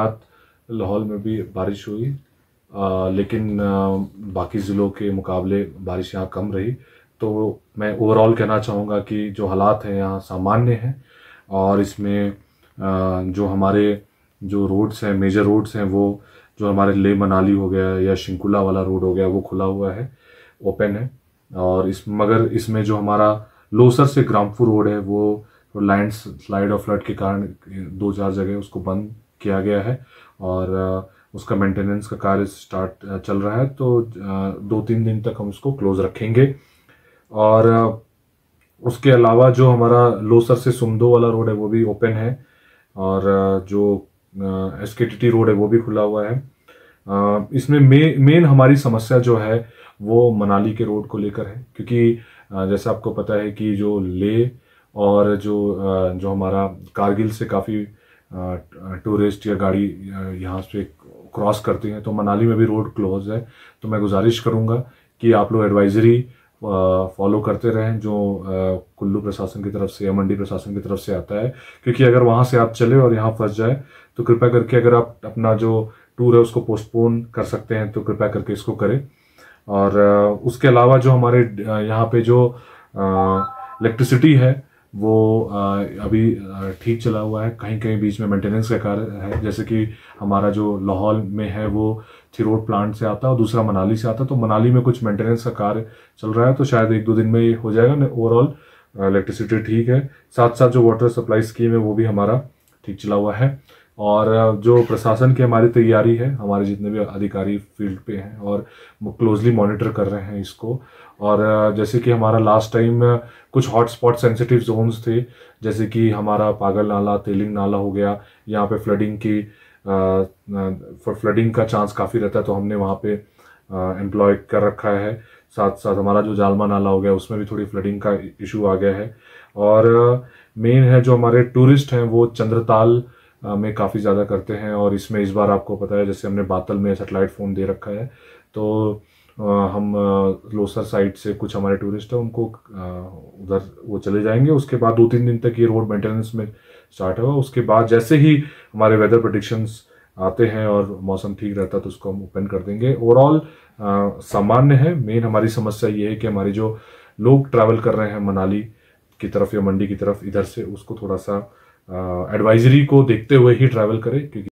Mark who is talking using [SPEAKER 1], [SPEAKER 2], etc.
[SPEAKER 1] रात लाहौल में भी बारिश हुई आ, लेकिन आ, बाकी ज़िलों के मुकाबले बारिश यहाँ कम रही तो मैं ओवरऑल कहना चाहूँगा कि जो हालात हैं यहाँ सामान्य हैं और इसमें आ, जो हमारे जो रोड्स हैं मेजर रोड्स हैं वो जो हमारे ले मनाली हो गया या शिंकुला वाला रोड हो गया वो खुला हुआ है ओपन है और इस मगर इसमें जो हमारा लोसर से ग्रामपुर रोड है वो लैंड स्लाइड और फ्लड के कारण दो चार जगह उसको बंद किया गया है और उसका मेंटेनेंस का कार्य स्टार्ट चल रहा है तो दो तीन दिन तक हम इसको क्लोज रखेंगे और उसके अलावा जो हमारा लोसर से सुमदो वाला रोड है वो भी ओपन है और जो एस के टी टी रोड है वो भी खुला हुआ है इसमें मेन मेन हमारी समस्या जो है वो मनाली के रोड को लेकर है क्योंकि जैसा आपको पता है कि जो ले और जो जो हमारा कारगिल से काफ़ी टूरिस्ट या गाड़ी यहाँ से क्रॉस करती हैं तो मनाली में भी रोड क्लोज है तो मैं गुजारिश करूँगा कि आप लोग एडवाइजरी फॉलो करते रहें जो कुल्लू प्रशासन की तरफ से या मंडी प्रशासन की तरफ से आता है क्योंकि अगर वहाँ से आप चले और यहाँ फंस जाए तो कृपया करके अगर आप अपना जो टूर है उसको पोस्टपोन कर सकते हैं तो कृपया करके इसको करें और उसके अलावा जो हमारे यहाँ पे जो इलेक्ट्रिसिटी है वो अभी ठीक चला हुआ है कहीं कहीं बीच में मेंटेनेंस का कार्य है जैसे कि हमारा जो लाहौल में है वो थिरोड प्लांट से आता है और दूसरा मनाली से आता है तो मनाली में कुछ मेंटेनेंस का कार्य चल रहा है तो शायद एक दो दिन में ये हो जाएगा ना ओवरऑल इलेक्ट्रिसिटी ठीक है साथ साथ जो वाटर सप्लाई स्कीम है वो भी हमारा ठीक चला हुआ है और जो प्रशासन की हमारी तैयारी है हमारे जितने भी अधिकारी फील्ड पे हैं और क्लोजली मॉनिटर कर रहे हैं इसको और जैसे कि हमारा लास्ट टाइम कुछ हॉटस्पॉट सेंसिटिव जोन्स थे जैसे कि हमारा पागल नाला तेलिंग नाला हो गया यहाँ पे फ्लडिंग की फॉर फ्लडिंग का चांस काफ़ी रहता है तो हमने वहाँ पे एम्प्लॉय कर रखा है साथ साथ हमारा जो जालमा नाला हो गया उसमें भी थोड़ी फ्लडिंग का इशू आ गया है और मेन है जो हमारे टूरिस्ट हैं वो चंद्रताल में काफ़ी ज़्यादा करते हैं और इसमें इस बार आपको पता है जैसे हमने बातल में सेटेलाइट फ़ोन दे रखा है तो हम लोसर साइड से कुछ हमारे टूरिस्ट हैं उनको उधर वो चले जाएंगे उसके बाद दो तीन दिन तक ये रोड मेंटेनेंस में स्टार्ट होगा उसके बाद जैसे ही हमारे वेदर प्रडिक्शंस आते हैं और मौसम ठीक रहता है तो उसको हम ओपन कर देंगे ओवरऑल सामान्य है मेन हमारी समस्या ये है कि हमारे जो लोग ट्रैवल कर रहे हैं मनाली की तरफ या मंडी की तरफ इधर से उसको थोड़ा सा एडवाइजरी को देखते हुए ही ट्रैवल करें क्योंकि